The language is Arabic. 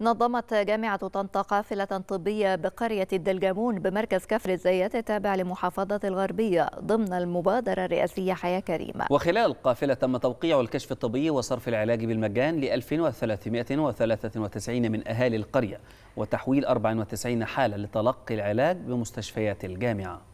نظمت جامعة طنطا قافلة طبية بقرية الدلجامون بمركز كفر الزيات التابع لمحافظة الغربية ضمن المبادرة الرئاسية حياة كريمة وخلال القافلة تم توقيع الكشف الطبي وصرف العلاج بالمجان ل 1393 من أهالي القرية وتحويل 94 حالة لتلقي العلاج بمستشفيات الجامعة